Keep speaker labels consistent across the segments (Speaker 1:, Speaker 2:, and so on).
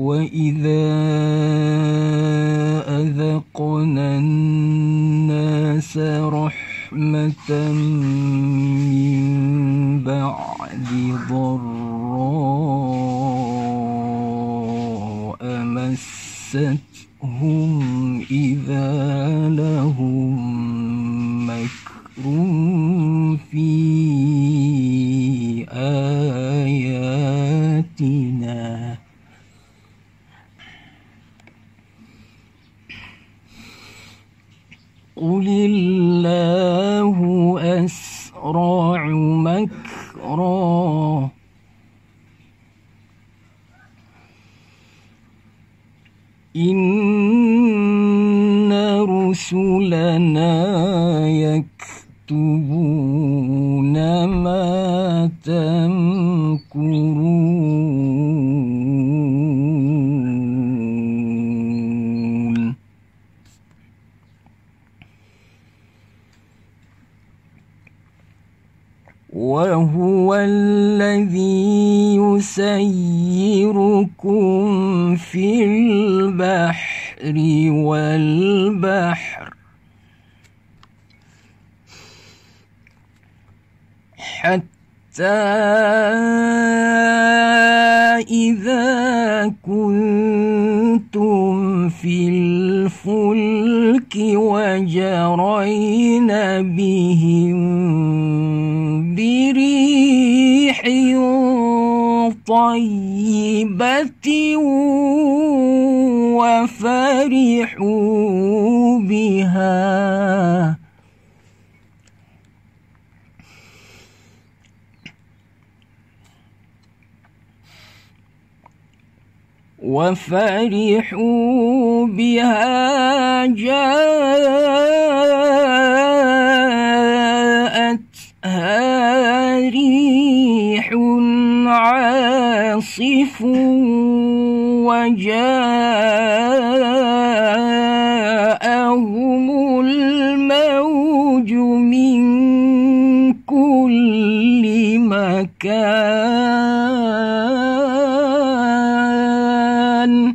Speaker 1: وإذا أذقنا الناس رحمة من بعد ضراء مستهم إذا لهم مكر مكرا مكرا إن رسلنا وهو الذي يسيركم في البحر والبحر حتى إذا كنتم في الفلك وجرين بهم بريح طيبة وفرحوا بها وفرحوا بها جاء عاصف وجاءهم الموج من كل مكان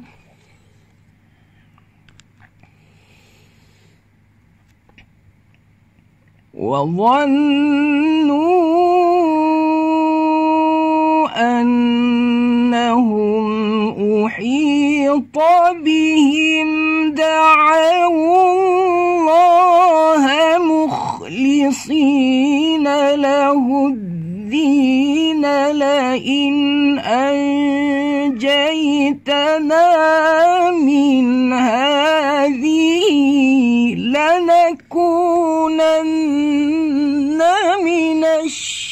Speaker 1: وظن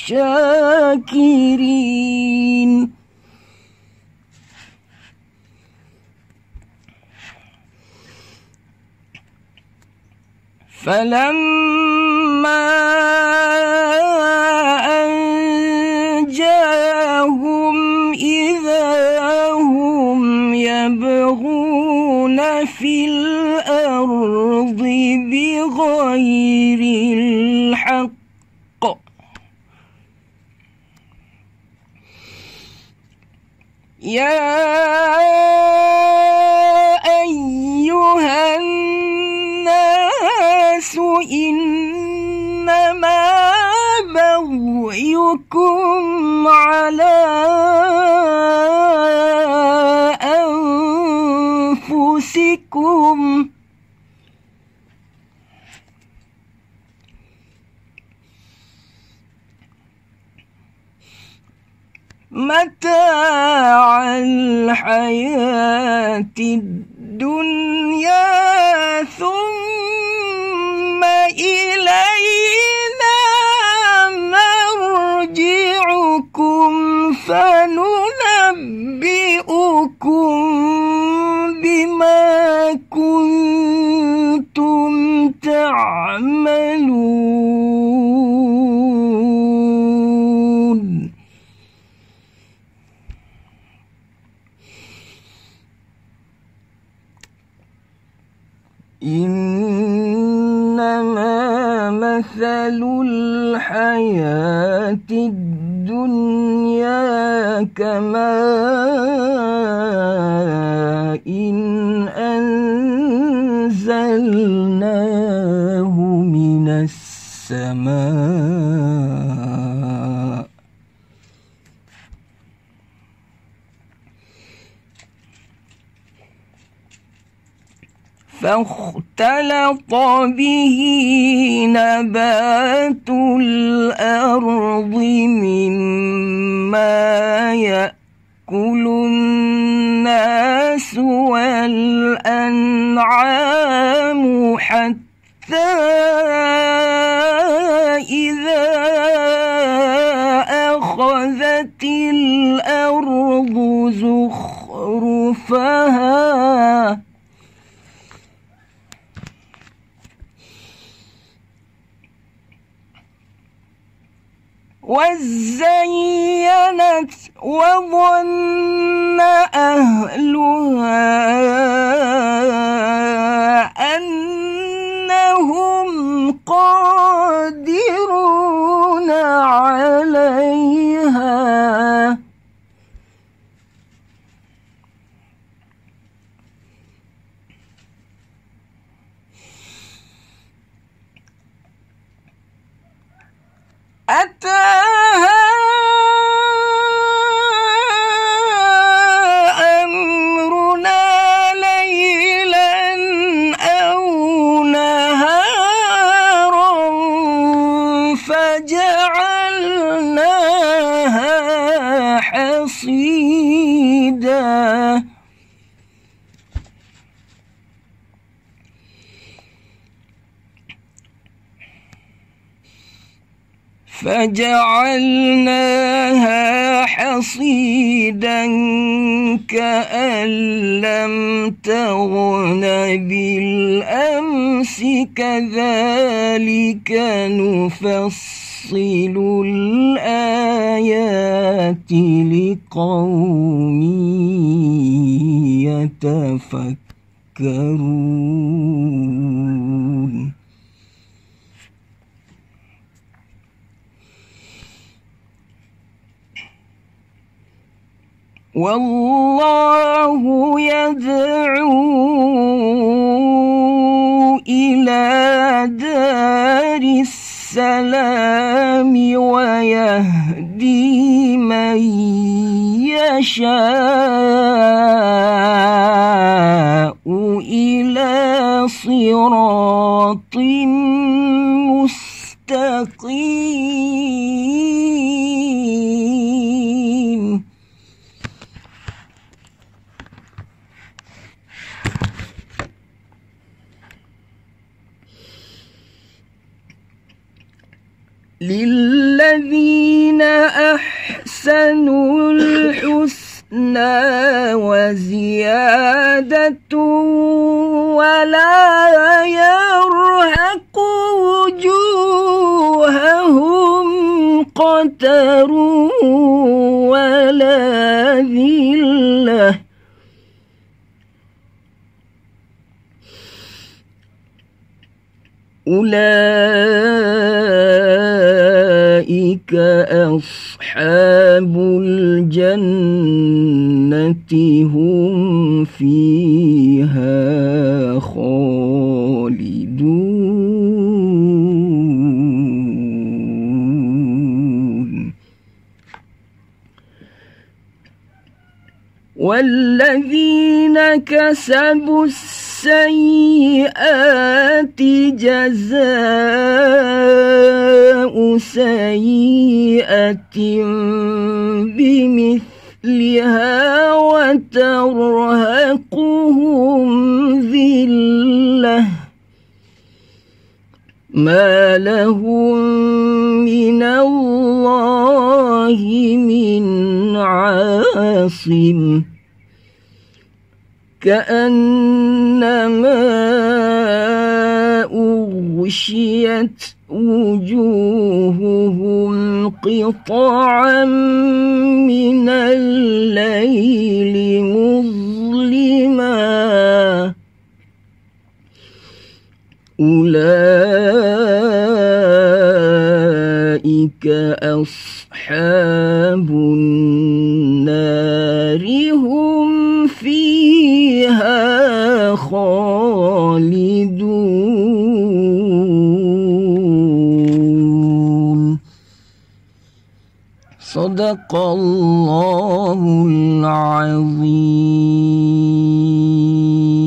Speaker 1: الشاكرين فلما يا أيها الناس إنما بغيكم على متاع الحياة الدنيا ثم إلينا مرجعكم فنور إنما مثل الحياة الدنيا كماء إن أنزلناه من السماء فاختلط به نبات الأرض مما يأكل الناس والأنعام حتى إذا أخذت الأرض زخرفها وزينت وظن أهلها فجعلناها حصيدا كأن لم تغن بالأمس كذلك نفصل الآيات لقوم يتفكرون والله يدعو إلى دار السلام ويهدي من يشاء إلى صراط مستقيم أحسنوا الحسنى وزيادة ولا يرهق وجوههم قتر ولا ذلة أولئك أصحاب أصحاب الجنة هم فيها خالدون والذين كسبوا السنة السيئات جزاء سيئة بمثلها وترهقهم ذلة ما لهم من الله من عاصم كأنما أغشيت وجوههم قطعا من الليل مظلما أولئك أصحاب النار هم فيها خالدون صدق الله العظيم